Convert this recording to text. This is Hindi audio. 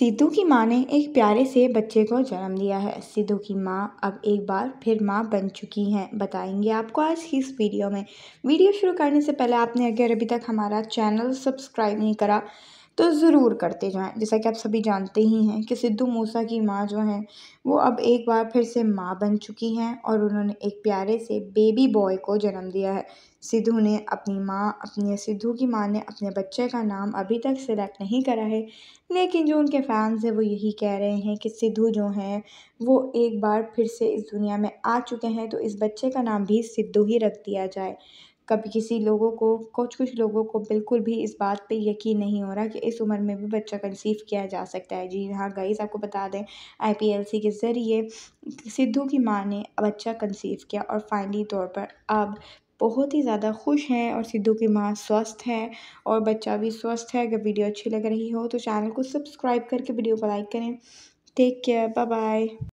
सिद्धू की मां ने एक प्यारे से बच्चे को जन्म दिया है सिद्धू की मां अब एक बार फिर मां बन चुकी हैं बताएंगे आपको आज की इस वीडियो में वीडियो शुरू करने से पहले आपने अगर अभी तक हमारा चैनल सब्सक्राइब नहीं करा तो ज़रूर करते जाएं जैसा कि आप सभी जानते ही हैं कि सिद्धू मूसा की माँ जो हैं वो अब एक बार फिर से माँ बन चुकी हैं और उन्होंने एक प्यारे से बेबी बॉय को जन्म दिया है सिद्धू ने अपनी माँ अपने सिद्धू की माँ ने अपने बच्चे का नाम अभी तक सिलेक्ट नहीं करा है लेकिन जो उनके फैंस हैं वो यही कह रहे हैं कि सिद्धू जो हैं वो एक बार फिर से इस दुनिया में आ चुके हैं तो इस बच्चे का नाम भी सिद्धू ही रख दिया जाए कभी किसी लोगों को कुछ कुछ लोगों को बिल्कुल भी इस बात पे यकीन नहीं हो रहा कि इस उम्र में भी बच्चा कंसीव किया जा सकता है जी हाँ गाइस आपको बता दें आईपीएलसी के ज़रिए सिद्धू की माँ ने बच्चा कंसीव किया और फाइनली तौर पर अब बहुत ही ज़्यादा खुश हैं और सिद्धू की माँ स्वस्थ है और बच्चा भी स्वस्थ है अगर वीडियो अच्छी लग रही हो तो चैनल को सब्सक्राइब करके वीडियो को लाइक करें टेक केयर बाय बाय